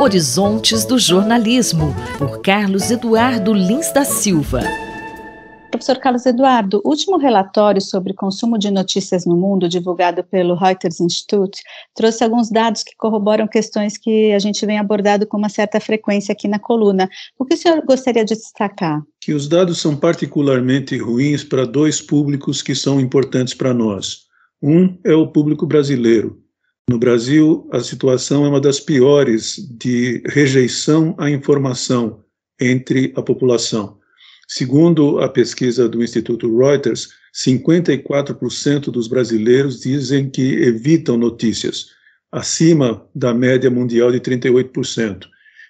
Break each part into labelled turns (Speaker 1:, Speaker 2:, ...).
Speaker 1: Horizontes do Jornalismo, por Carlos Eduardo Lins da Silva. Professor Carlos Eduardo, o último relatório sobre consumo
Speaker 2: de notícias no mundo, divulgado pelo Reuters Institute, trouxe alguns dados que corroboram questões que a gente vem abordando com uma certa frequência aqui na coluna. O que o senhor gostaria de
Speaker 3: destacar?
Speaker 4: Que os dados são particularmente ruins para dois públicos que são importantes para nós. Um é o público brasileiro, no Brasil, a situação é uma das piores de rejeição à informação entre a população. Segundo a pesquisa do Instituto Reuters, 54% dos brasileiros dizem que evitam notícias, acima da média mundial de 38%,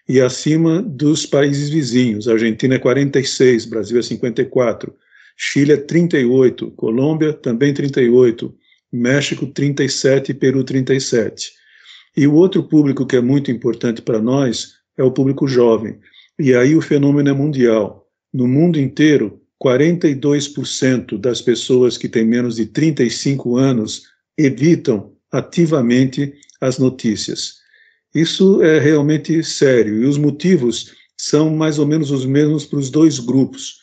Speaker 4: e acima dos países vizinhos. A Argentina é 46, Brasil é 54, Chile é 38, Colômbia também 38, México 37 e Peru 37. E o outro público que é muito importante para nós é o público jovem. E aí o fenômeno é mundial. No mundo inteiro, 42% das pessoas que têm menos de 35 anos evitam ativamente as notícias. Isso é realmente sério e os motivos são mais ou menos os mesmos para os dois grupos.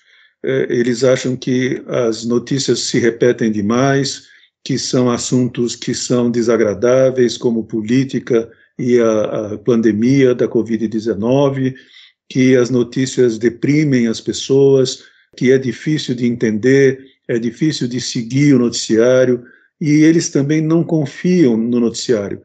Speaker 4: É, eles acham que as notícias se repetem demais, que são assuntos que são desagradáveis, como política e a, a pandemia da Covid-19, que as notícias deprimem as pessoas, que é difícil de entender, é difícil de seguir o noticiário, e eles também não confiam no noticiário.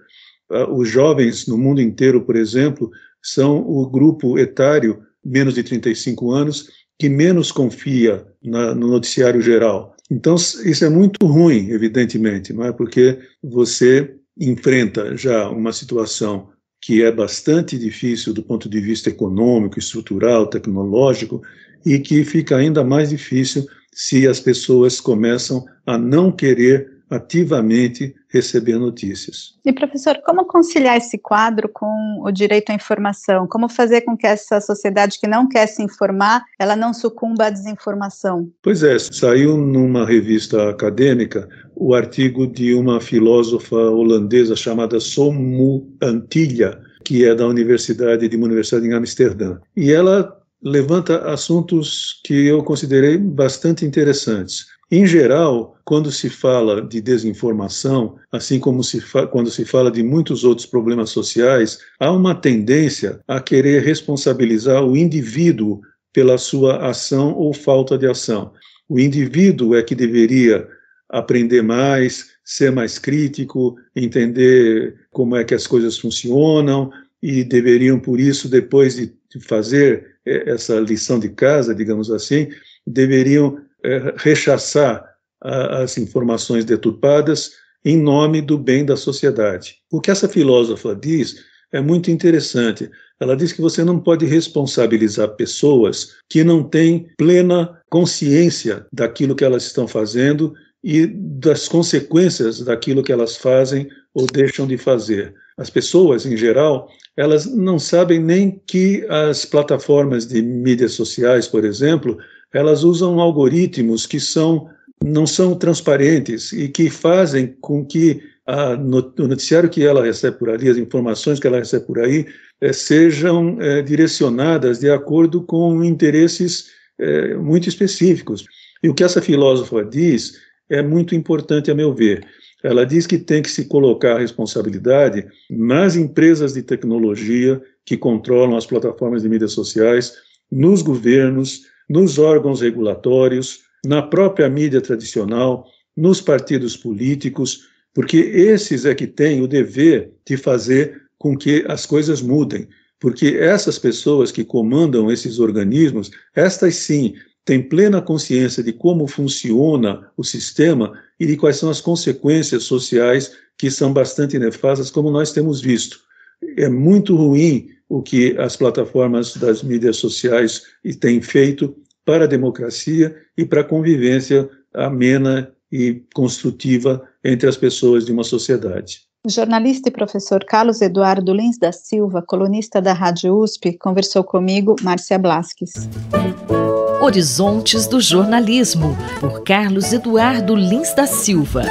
Speaker 4: Ah, os jovens no mundo inteiro, por exemplo, são o grupo etário menos de 35 anos que menos confia na, no noticiário geral. Então, isso é muito ruim, evidentemente, não é? Porque você enfrenta já uma situação que é bastante difícil do ponto de vista econômico, estrutural, tecnológico, e que fica ainda mais difícil se as pessoas começam a não querer ativamente receber notícias.
Speaker 2: E professor, como conciliar esse quadro com o direito à informação? Como fazer com que essa sociedade que não quer se informar, ela não sucumba à desinformação?
Speaker 4: Pois é, saiu numa revista acadêmica o artigo de uma filósofa holandesa chamada Somu Antilha, que é da Universidade de uma universidade em Amsterdã. E ela levanta assuntos que eu considerei bastante interessantes. Em geral, quando se fala de desinformação, assim como se quando se fala de muitos outros problemas sociais, há uma tendência a querer responsabilizar o indivíduo pela sua ação ou falta de ação. O indivíduo é que deveria aprender mais, ser mais crítico, entender como é que as coisas funcionam e deveriam, por isso, depois de fazer eh, essa lição de casa, digamos assim, deveriam é, rechaçar as informações deturpadas em nome do bem da sociedade. O que essa filósofa diz é muito interessante. Ela diz que você não pode responsabilizar pessoas que não têm plena consciência daquilo que elas estão fazendo e das consequências daquilo que elas fazem ou deixam de fazer. As pessoas, em geral, elas não sabem nem que as plataformas de mídias sociais, por exemplo, elas usam algoritmos que são não são transparentes e que fazem com que a, o noticiário que ela recebe por ali, as informações que ela recebe por aí, é, sejam é, direcionadas de acordo com interesses é, muito específicos. E o que essa filósofa diz é muito importante, a meu ver. Ela diz que tem que se colocar a responsabilidade nas empresas de tecnologia que controlam as plataformas de mídias sociais, nos governos, nos órgãos regulatórios, na própria mídia tradicional, nos partidos políticos, porque esses é que têm o dever de fazer com que as coisas mudem, porque essas pessoas que comandam esses organismos, estas sim, tem plena consciência de como funciona o sistema e de quais são as consequências sociais que são bastante nefastas, como nós temos visto. É muito ruim o que as plataformas das mídias sociais têm feito para a democracia e para a convivência amena e construtiva entre as pessoas de uma sociedade.
Speaker 2: O jornalista e professor Carlos Eduardo Lins da Silva, colunista da Rádio USP, conversou comigo, Márcia Blasques.
Speaker 1: Horizontes do Jornalismo, por Carlos Eduardo Lins da Silva.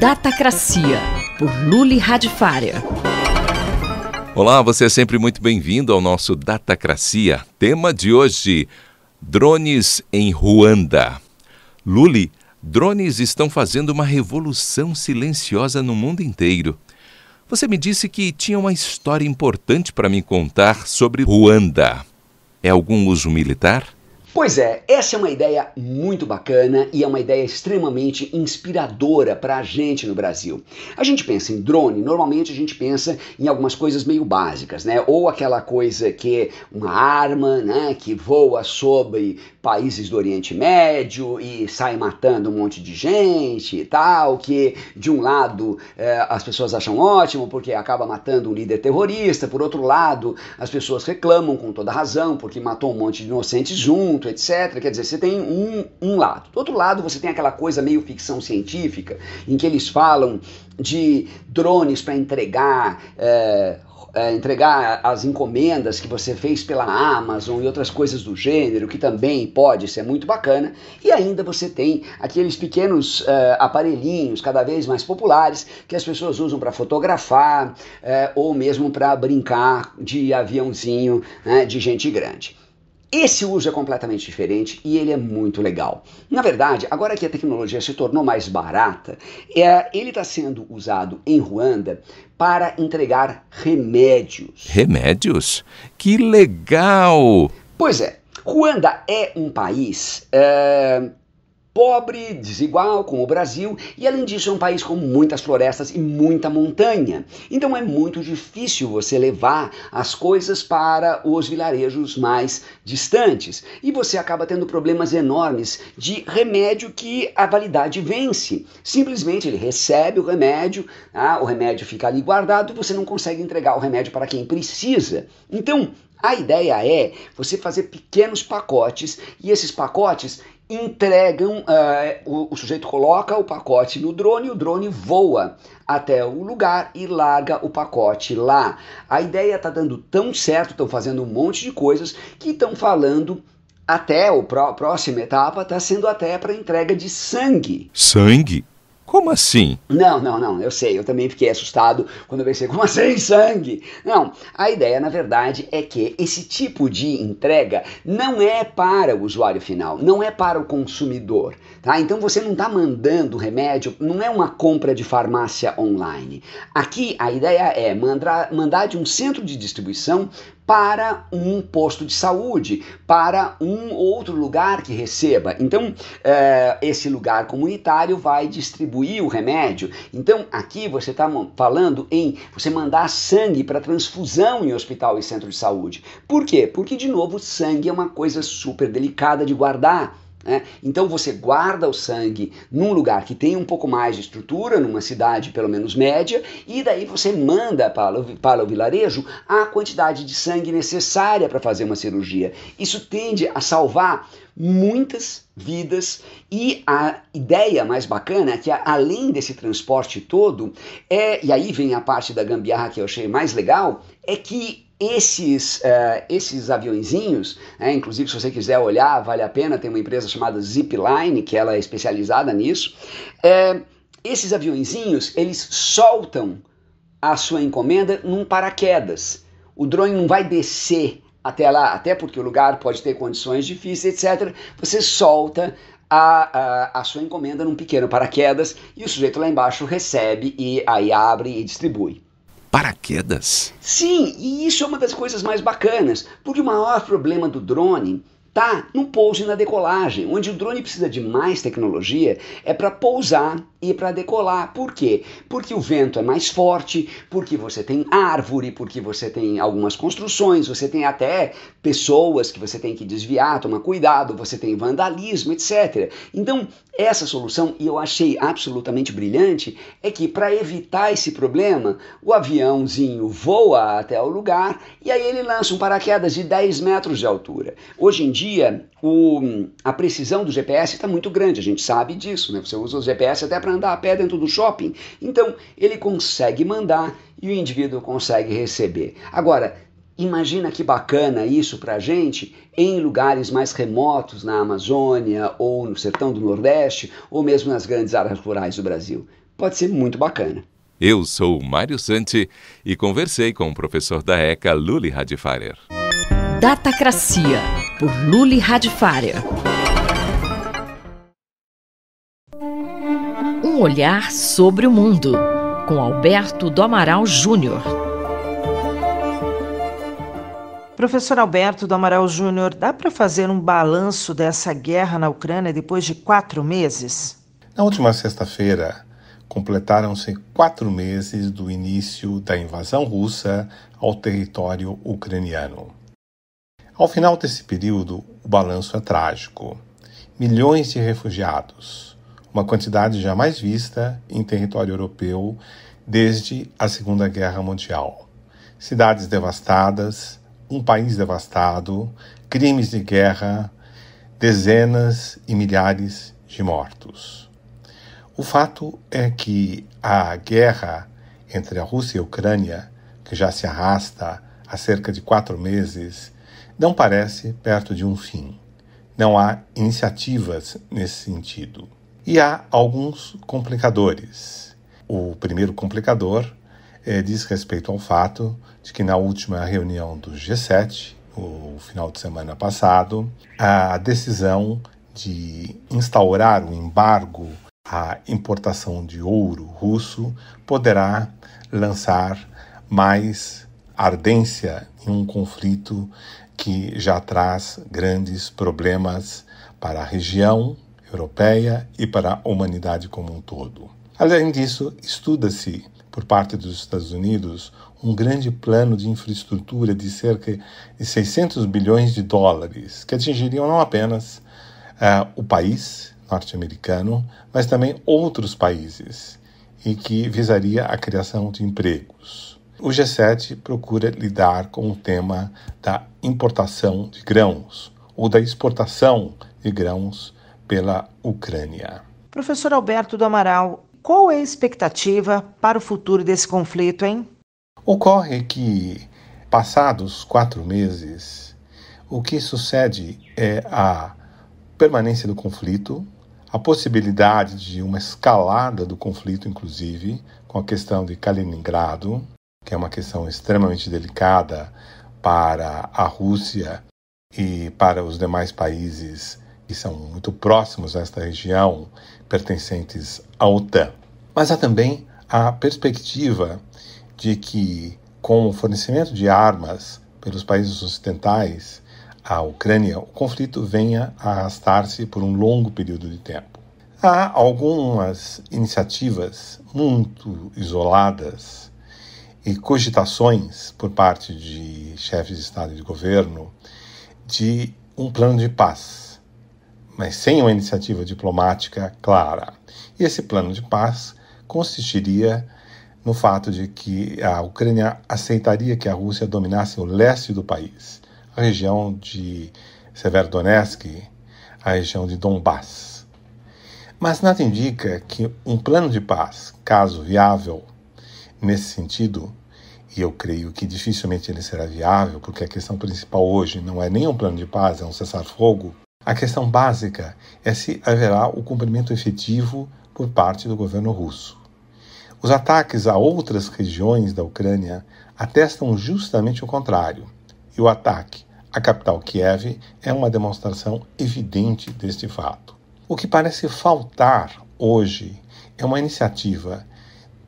Speaker 1: Datacracia, por Luli Radifária.
Speaker 5: Olá, você é sempre muito bem-vindo ao nosso Datacracia. Tema de hoje: drones em Ruanda. Luli, drones estão fazendo uma revolução silenciosa no mundo inteiro. Você me disse que tinha uma história importante para me contar sobre Ruanda. É algum uso militar?
Speaker 3: Pois é, essa é uma ideia muito bacana e é uma ideia extremamente inspiradora para a gente no Brasil. A gente pensa em drone, normalmente a gente pensa em algumas coisas meio básicas, né? Ou aquela coisa que é uma arma, né, que voa sobre países do Oriente Médio e sai matando um monte de gente e tal, que de um lado eh, as pessoas acham ótimo porque acaba matando um líder terrorista, por outro lado as pessoas reclamam com toda razão porque matou um monte de inocentes juntos etc. Quer dizer, você tem um, um lado. Do outro lado, você tem aquela coisa meio ficção científica, em que eles falam de drones para entregar. É, é, entregar as encomendas que você fez pela Amazon e outras coisas do gênero, que também pode ser muito bacana. E ainda você tem aqueles pequenos eh, aparelhinhos cada vez mais populares que as pessoas usam para fotografar ou mesmo para brincar de aviãozinho né, de gente grande. Esse uso é completamente diferente e ele é muito legal. Na verdade, agora que a tecnologia se tornou mais barata, é, ele está sendo usado em Ruanda para entregar remédios.
Speaker 5: Remédios? Que legal!
Speaker 3: Pois é, Ruanda é um país é, pobre, desigual como o Brasil, e além disso é um país com muitas florestas e muita montanha. Então é muito difícil você levar as coisas para os vilarejos mais distantes e você acaba tendo problemas enormes de remédio que a validade vence. Simplesmente ele recebe o remédio, tá? o remédio fica ali guardado, você não consegue entregar o remédio para quem precisa. Então a ideia é você fazer pequenos pacotes e esses pacotes entregam, uh, o, o, sujeito coloca o pacote no drone, o drone voa até o lugar e larga o pacote lá. A ideia está dando tão certo, estão fazendo um monte de coisas que estão falando até a próxima etapa está sendo até para entrega de sangue.
Speaker 5: Sangue? Como assim?
Speaker 3: Não, não, não, eu sei, eu também fiquei assustado quando eu pensei, como assim sangue? Não, a ideia na verdade é que esse tipo de entrega não é para o usuário final, não é para o consumidor, tá? Então você não está mandando remédio, não é uma compra de farmácia online. Aqui a ideia é mandar, mandar de um centro de distribuição para um posto de saúde, para um outro lugar que receba. Então, é, esse lugar comunitário vai distribuir o remédio. Então, aqui você está falando em você mandar sangue para transfusão em hospital e centro de saúde. Por quê? Porque, de novo, sangue é uma coisa super delicada de guardar. Né? Então você guarda o sangue num lugar que tem um pouco mais de estrutura, numa cidade pelo menos média, e daí você manda para o, para o vilarejo a quantidade de sangue necessária para fazer uma cirurgia. Isso tende a salvar muitas vidas e a ideia mais bacana é que além desse transporte todo, é, e aí vem a parte da gambiarra que eu achei mais legal, é que esses, uh, esses aviãozinhos, né, inclusive se você quiser olhar, vale a pena, tem uma empresa chamada Zipline, que ela é especializada nisso, é, esses aviãozinhos eles soltam a sua encomenda num paraquedas. O drone não vai descer até lá, até porque o lugar pode ter condições difíceis, etc. Você solta a, a, a, sua encomenda num pequeno paraquedas e o sujeito lá embaixo recebe e aí abre e distribui paraquedas. Sim, e isso é uma das coisas mais bacanas, porque o maior problema do drone está no pouso e na decolagem, onde o drone precisa de mais tecnologia é para pousar e para decolar. Por quê? Porque o vento é mais forte, porque você tem árvore, porque você tem algumas construções, você tem até pessoas que você tem que desviar, tomar cuidado, você tem vandalismo, etc. Então, essa solução, e eu achei absolutamente brilhante, é que para evitar esse problema, o aviãozinho voa até o lugar e aí ele lança um paraquedas de 10 metros de altura. Hoje em dia, dia o, a precisão do GPS está muito grande, a gente sabe disso, né? Você usa o GPS até para andar a pé dentro do shopping, então ele consegue mandar e o indivíduo consegue receber. Agora, imagina que bacana isso para a gente em lugares mais remotos, na Amazônia ou no sertão do Nordeste, ou mesmo nas grandes áreas rurais do Brasil. Pode ser muito bacana.
Speaker 5: Eu sou Mário Santi e conversei com o professor da ECA, Luli Radifarer.
Speaker 1: Datacracia por Luli Radifária. Um olhar sobre o mundo, com Alberto do Amaral Júnior. Professor Alberto do Amaral Júnior, dá para fazer um balanço dessa guerra na Ucrânia depois de quatro meses?
Speaker 5: Na última sexta-feira, completaram-se quatro meses do início da invasão russa ao território ucraniano. Ao final desse período, o balanço é trágico. Milhões de refugiados, uma quantidade jamais vista em território europeu desde a Segunda Guerra Mundial. Cidades devastadas, um país devastado, crimes de guerra, dezenas e milhares de mortos. O fato é que a guerra entre a Rússia e a Ucrânia, que já se arrasta há cerca de quatro meses, não parece perto de um fim. Não há iniciativas nesse sentido. E há alguns complicadores. O primeiro complicador é diz respeito ao fato de que na última reunião do G7, no final de semana passado, a decisão de instaurar o um embargo à importação de ouro russo poderá lançar mais ardência em um conflito que já traz grandes problemas para a região europeia e para a humanidade como um todo. Além disso, estuda-se por parte dos Estados Unidos um grande plano de infraestrutura de cerca de 600 bilhões de dólares, que atingiriam não apenas uh, o país norte-americano, mas também outros países, e que visaria a criação de empregos. O G7 procura lidar com o tema da importação de grãos ou da exportação de grãos pela Ucrânia.
Speaker 1: Professor Alberto do Amaral, qual é a expectativa para o futuro desse conflito, hein?
Speaker 5: Ocorre que, passados quatro meses, o que sucede é a permanência do conflito, a possibilidade de uma escalada do conflito, inclusive, com a questão de Kaliningrado, que é uma questão extremamente delicada para a Rússia e para os demais países que são muito próximos a esta região, pertencentes à OTAN. Mas há também a perspectiva de que, com o fornecimento de armas pelos países ocidentais à Ucrânia, o conflito venha a arrastar-se por um longo período de tempo. Há algumas iniciativas muito isoladas e cogitações por parte de chefes de Estado e de governo de um plano de paz, mas sem uma iniciativa diplomática clara. E esse plano de paz consistiria no fato de que a Ucrânia aceitaria que a Rússia dominasse o leste do país, a região de Severodonetsk, a região de Donbass. Mas nada indica que um plano de paz, caso viável nesse sentido, e eu creio que dificilmente ele será viável, porque a questão principal hoje não é nem um plano de paz, é um cessar-fogo. A questão básica é se haverá o cumprimento efetivo por parte do governo russo. Os ataques a outras regiões da Ucrânia atestam justamente o contrário, e o ataque à capital Kiev é uma demonstração evidente deste fato. O que parece faltar hoje é uma iniciativa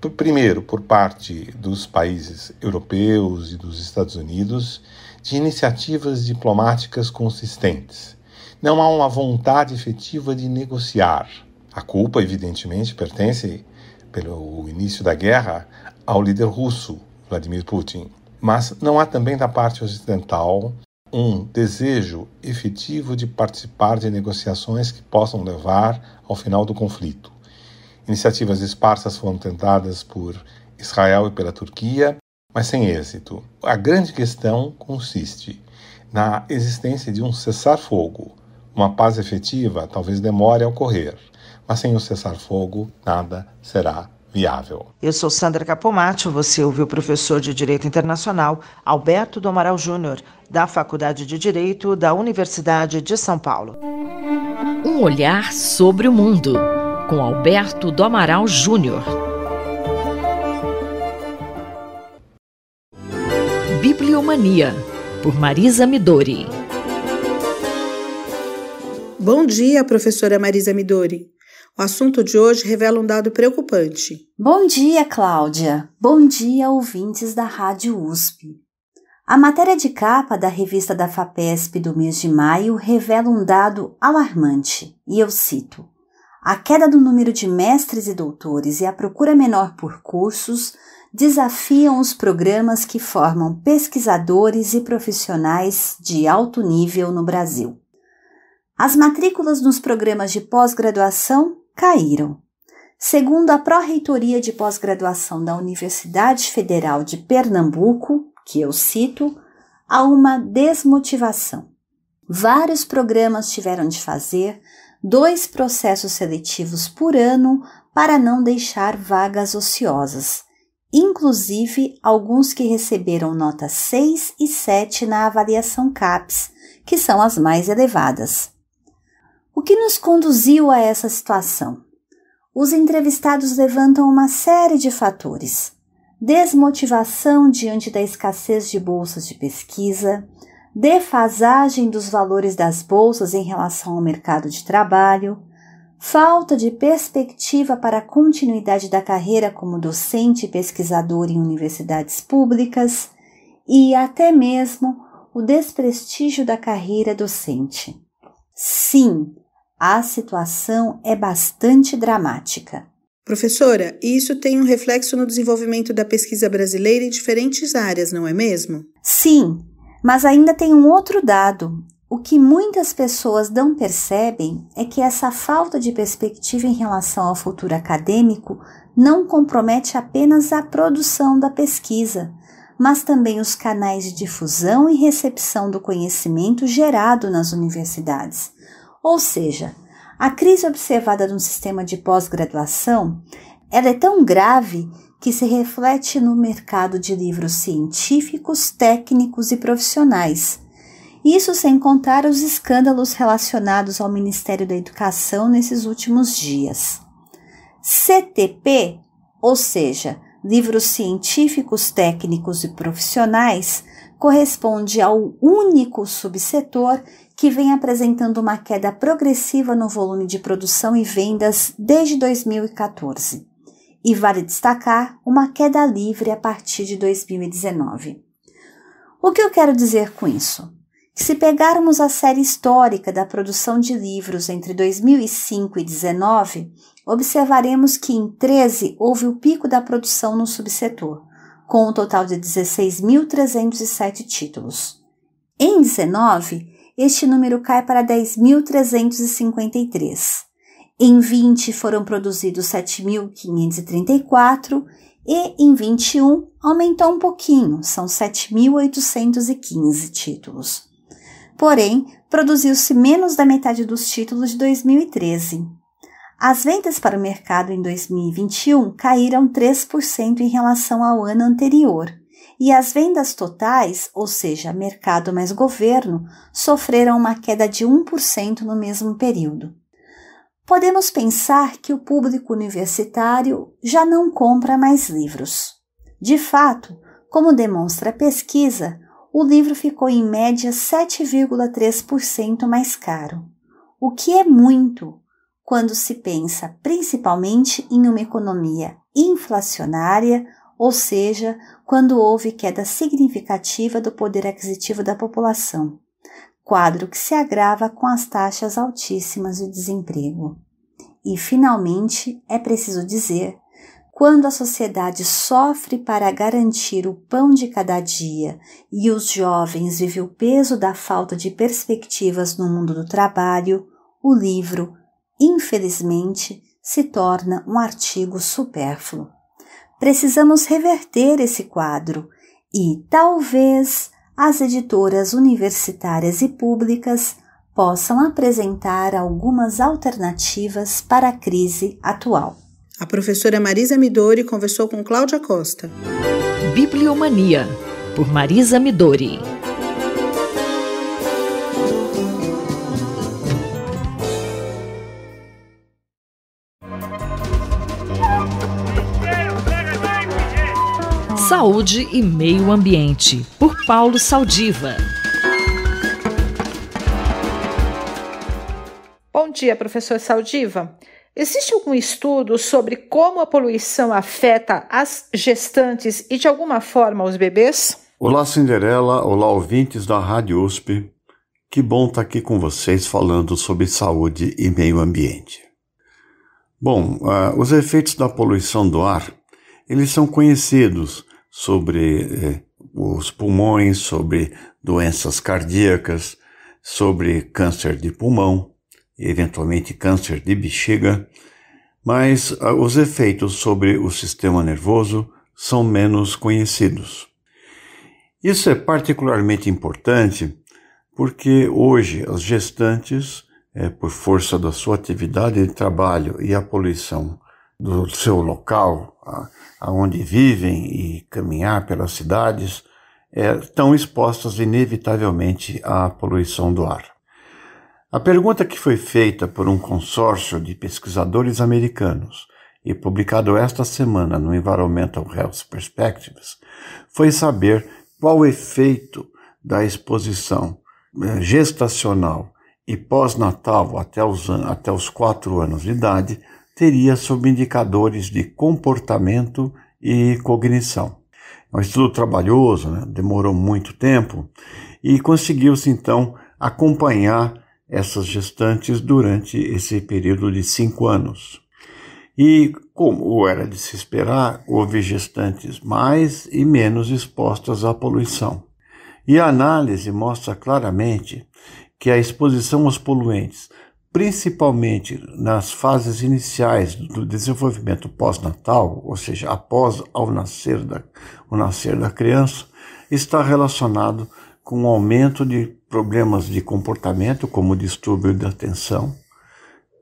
Speaker 5: então, primeiro, por parte dos países europeus e dos Estados Unidos, de iniciativas diplomáticas consistentes. Não há uma vontade efetiva de negociar. A culpa, evidentemente, pertence, pelo início da guerra, ao líder russo, Vladimir Putin. Mas não há também da parte ocidental um desejo efetivo de participar de negociações que possam levar ao final do conflito. Iniciativas esparsas foram tentadas por Israel e pela Turquia, mas sem êxito. A grande questão consiste na existência de um cessar-fogo. Uma paz efetiva talvez demore a ocorrer, mas sem o cessar-fogo nada será viável. Eu
Speaker 1: sou Sandra Capomatti, você ouviu o professor de Direito Internacional Alberto do Amaral Júnior, da Faculdade de Direito da Universidade de São Paulo. Um olhar sobre o mundo com Alberto do Amaral Júnior. Bibliomania, por Marisa Midori. Bom dia, professora Marisa Midori. O assunto de hoje revela um dado preocupante. Bom dia,
Speaker 2: Cláudia. Bom dia, ouvintes da Rádio USP. A matéria de capa da revista da FAPESP do mês de maio revela um dado alarmante, e eu cito: a queda do número de mestres e doutores e a procura menor por cursos desafiam os programas que formam pesquisadores e profissionais de alto nível no Brasil. As matrículas nos programas de pós-graduação caíram. Segundo a Pró-Reitoria de Pós-Graduação da Universidade Federal de Pernambuco, que eu cito, há uma desmotivação. Vários programas tiveram de fazer dois processos seletivos por ano para não deixar vagas ociosas, inclusive alguns que receberam notas 6 e 7 na avaliação CAPES, que são as mais elevadas. O que nos conduziu a essa situação? Os entrevistados levantam uma série de fatores: desmotivação diante da escassez de bolsas de pesquisa, defasagem dos valores das bolsas em relação ao mercado de trabalho, falta de perspectiva para a continuidade da carreira como docente e pesquisador em universidades públicas e até mesmo o desprestígio da carreira docente. Sim, a situação é bastante dramática. Professora, isso tem um reflexo no desenvolvimento da pesquisa brasileira em diferentes áreas, não é mesmo? Sim, mas ainda tem um outro dado. O que muitas pessoas não percebem é que essa falta de perspectiva em relação ao futuro acadêmico não compromete apenas a produção da pesquisa, mas também os canais de difusão e recepção do conhecimento gerado nas universidades. Ou seja, a crise observada no sistema de pós-graduação ela é tão grave que se reflete no mercado de livros científicos, técnicos e profissionais. Isso sem contar os escândalos relacionados ao Ministério da Educação nesses últimos dias. CTP, ou seja, livros científicos, técnicos e profissionais, corresponde ao único subsetor que vem apresentando uma queda progressiva no volume de produção e vendas desde 2014 e vale destacar uma queda livre a partir de 2019. O que eu quero dizer com isso? Que se pegarmos a série histórica da produção de livros entre 2005 e 2019, observaremos que em 13 houve o pico da produção no subsetor, com um total de 16.307 títulos. Em 19, este número cai para 10.353. Em 20 foram produzidos 7.534 e em 21 aumentou um pouquinho, são 7.815 títulos. Porém, produziu-se menos da metade dos títulos de 2013. As vendas para o mercado em 2021 caíram 3% em relação ao ano anterior, e as vendas totais, ou seja, mercado mais governo, sofreram uma queda de 1% no mesmo período podemos pensar que o público universitário já não compra mais livros. De fato, como demonstra a pesquisa, o livro ficou em média 7,3% mais caro, o que é muito quando se pensa principalmente em uma economia inflacionária, ou seja, quando houve queda significativa do poder aquisitivo da população quadro que se agrava com as taxas altíssimas de desemprego. E, finalmente, é preciso dizer, quando a sociedade sofre para garantir o pão de cada dia e os jovens vivem o peso da falta de perspectivas no mundo do trabalho, o livro, infelizmente, se torna um artigo supérfluo. Precisamos reverter esse quadro e, talvez, as editoras universitárias e públicas possam apresentar algumas alternativas para a crise atual. A professora Marisa Midori conversou com Cláudia
Speaker 1: Costa. Bibliomania, por Marisa Midori. Saúde e Meio Ambiente, por Paulo Saldiva. Bom dia, professor Saldiva. Existe algum estudo sobre como a poluição afeta as gestantes e de alguma forma os bebês?
Speaker 6: Olá, Cinderela, olá, ouvintes da Rádio USP. Que bom estar tá aqui com vocês falando sobre saúde e meio ambiente. Bom, uh, os efeitos da poluição do ar, eles são conhecidos, sobre eh, os pulmões, sobre doenças cardíacas, sobre câncer de pulmão, eventualmente câncer de bexiga, mas ah, os efeitos sobre o sistema nervoso são menos conhecidos. Isso é particularmente importante porque hoje as gestantes, eh, por força da sua atividade de trabalho e a poluição do seu local, aonde vivem e caminhar pelas cidades, é, estão expostas inevitavelmente à poluição do ar. A pergunta que foi feita por um consórcio de pesquisadores americanos e publicado esta semana no Environmental Health Perspectives foi saber qual o efeito da exposição é, gestacional e pós-natal até os, até os quatro anos de idade teria subindicadores indicadores de comportamento e cognição. É um estudo trabalhoso, né? demorou muito tempo e conseguiu-se então acompanhar essas gestantes durante esse período de cinco anos. E, como era de se esperar, houve gestantes mais e menos expostas à poluição. E a análise mostra claramente que a exposição aos poluentes principalmente nas fases iniciais do desenvolvimento pós-natal, ou seja, após ao nascer da, o nascer da criança, está relacionado com o aumento de problemas de comportamento, como distúrbio de atenção,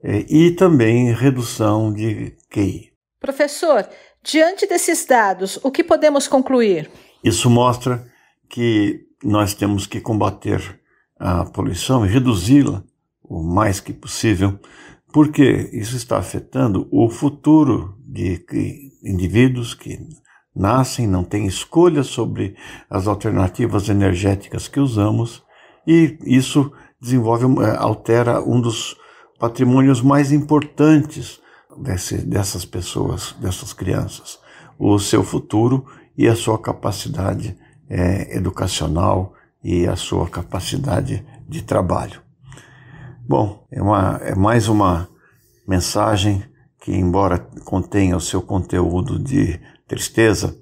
Speaker 6: é, e também redução de QI.
Speaker 1: Professor, diante desses dados, o que podemos concluir?
Speaker 6: Isso mostra que nós temos que combater a poluição e reduzi-la o mais que possível, porque isso está afetando o futuro de indivíduos que nascem, não têm escolha sobre as alternativas energéticas que usamos, e isso desenvolve, eh, altera um dos patrimônios mais importantes desse, dessas pessoas, dessas crianças, o seu futuro e a sua capacidade é, educacional e a sua capacidade de trabalho. Bom, é, uma, é mais uma mensagem que, embora contenha o seu conteúdo de tristeza,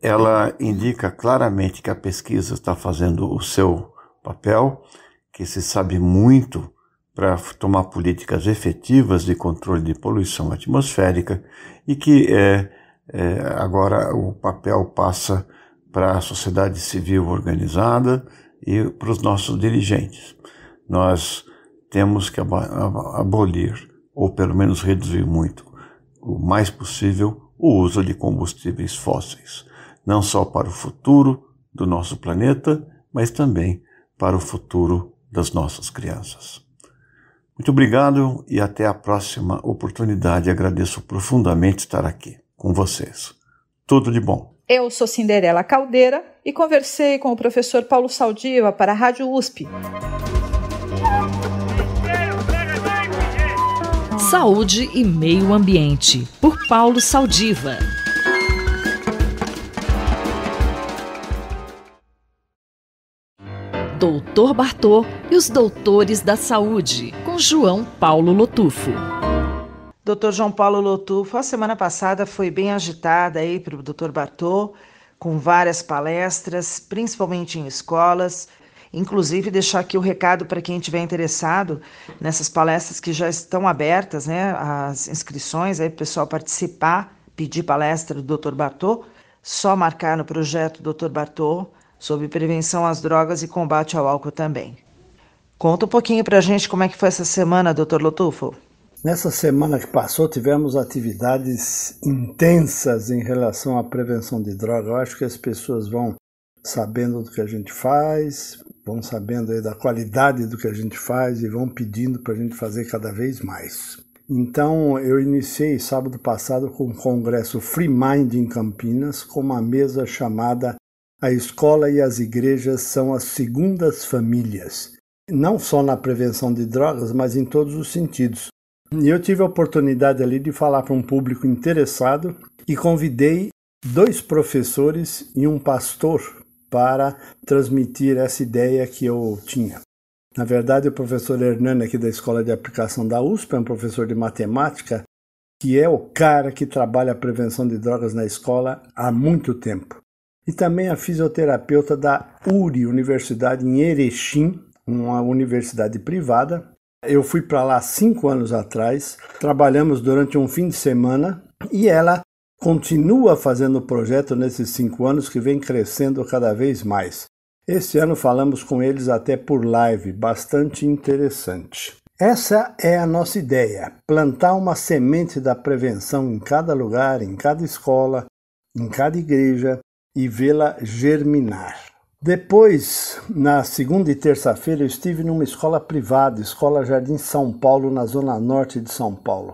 Speaker 6: ela indica claramente que a pesquisa está fazendo o seu papel, que se sabe muito para tomar políticas efetivas de controle de poluição atmosférica e que é, é, agora o papel passa para a sociedade civil organizada e para os nossos dirigentes. Nós temos que abolir, ou pelo menos reduzir muito, o mais possível, o uso de combustíveis fósseis, não só para o futuro do nosso planeta, mas também para o futuro das nossas crianças. Muito obrigado e até a próxima oportunidade. Agradeço profundamente estar aqui com vocês. Tudo de bom.
Speaker 1: Eu sou Cinderela Caldeira e conversei com o professor Paulo Saldiva para a Rádio USP. Saúde e Meio Ambiente, por Paulo Saldiva. Doutor Bartô e os Doutores da Saúde, com João Paulo Lotufo. Doutor João Paulo Lotufo, a semana passada foi bem agitada aí para o doutor Bartô, com várias palestras, principalmente em escolas Inclusive, deixar aqui o recado para quem estiver interessado nessas palestras que já estão abertas, né? As inscrições aí, o pessoal participar, pedir palestra do Dr. Bartô, só marcar no projeto Dr. Bartô sobre prevenção às drogas e combate ao álcool também. Conta um pouquinho para a gente como é que foi essa semana, Dr. Lotufo.
Speaker 7: Nessa semana que passou, tivemos atividades intensas em relação à prevenção de droga. Eu acho que as pessoas vão sabendo do que a gente faz, vão sabendo aí da qualidade do que a gente faz e vão pedindo para a gente fazer cada vez mais. Então, eu iniciei sábado passado com o congresso Free Mind em Campinas, com uma mesa chamada A Escola e as Igrejas são as Segundas Famílias, não só na prevenção de drogas, mas em todos os sentidos. E eu tive a oportunidade ali de falar para um público interessado e convidei dois professores e um pastor para transmitir essa ideia que eu tinha. Na verdade, o professor Hernani, aqui da Escola de Aplicação da USP, é um professor de matemática que é o cara que trabalha a prevenção de drogas na escola há muito tempo. E também a fisioterapeuta da URI, Universidade em Erechim, uma universidade privada. Eu fui para lá cinco anos atrás, trabalhamos durante um fim de semana e ela continua fazendo o projeto nesses cinco anos que vem crescendo cada vez mais. Este ano falamos com eles até por live, bastante interessante. Essa é a nossa ideia: plantar uma semente da prevenção em cada lugar, em cada escola, em cada igreja e vê-la germinar. Depois, na segunda e terça-feira, eu estive numa escola privada, Escola Jardim São Paulo, na zona norte de São Paulo.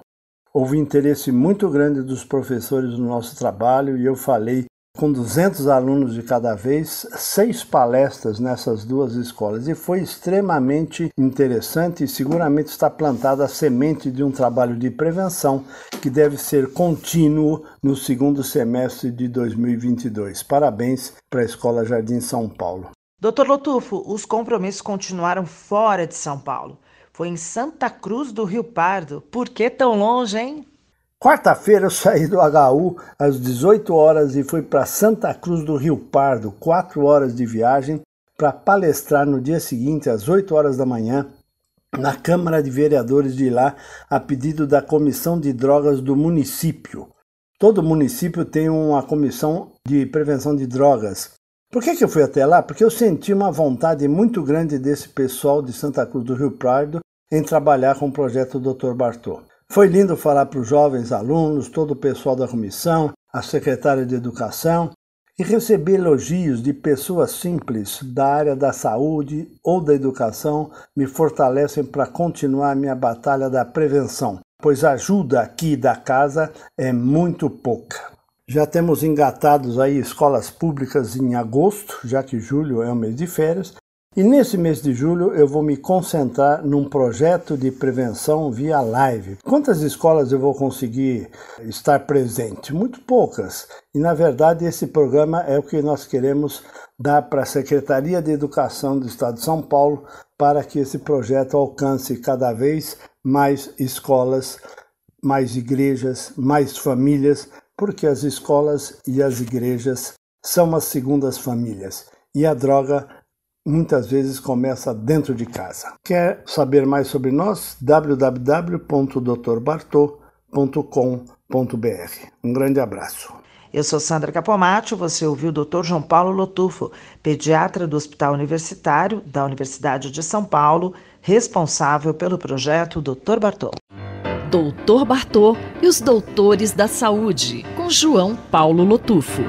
Speaker 7: Houve interesse muito grande dos professores no nosso trabalho e eu falei com 200 alunos de cada vez, seis palestras nessas duas escolas e foi extremamente interessante e seguramente está plantada a semente de um trabalho de prevenção que deve ser contínuo no segundo semestre de 2022. Parabéns para a Escola Jardim São Paulo.
Speaker 1: Dr. Lotufo, os compromissos continuaram fora de São Paulo. Foi em Santa Cruz do Rio Pardo. Por que tão longe, hein?
Speaker 7: Quarta-feira eu saí do HU às 18 horas e fui para Santa Cruz do Rio Pardo, quatro horas de viagem, para palestrar no dia seguinte, às 8 horas da manhã, na Câmara de Vereadores de lá, a pedido da Comissão de Drogas do município. Todo município tem uma comissão de prevenção de drogas. Por que, que eu fui até lá? Porque eu senti uma vontade muito grande desse pessoal de Santa Cruz do Rio Pardo em trabalhar com o projeto Dr. Bartô. Foi lindo falar para os jovens alunos, todo o pessoal da comissão, a secretária de Educação e receber elogios de pessoas simples da área da saúde ou da educação me fortalecem para continuar a minha batalha da prevenção, pois a ajuda aqui da casa é muito pouca. Já temos engatados aí escolas públicas em agosto, já que julho é o mês de férias, e nesse mês de julho eu vou me concentrar num projeto de prevenção via live. Quantas escolas eu vou conseguir estar presente? Muito poucas. E na verdade esse programa é o que nós queremos dar para a Secretaria de Educação do Estado de São Paulo para que esse projeto alcance cada vez mais escolas, mais igrejas, mais famílias, porque as escolas e as igrejas são as segundas famílias. E a droga muitas vezes começa dentro de casa. Quer saber mais sobre nós? www.drbartô.com.br. Um grande abraço.
Speaker 1: Eu sou Sandra Capomatti, você ouviu o Dr. João Paulo Lotufo, pediatra do Hospital Universitário da Universidade de São Paulo, responsável pelo projeto Dr. Bartô. Doutor Bartô e os doutores da saúde, com João Paulo Lotufo.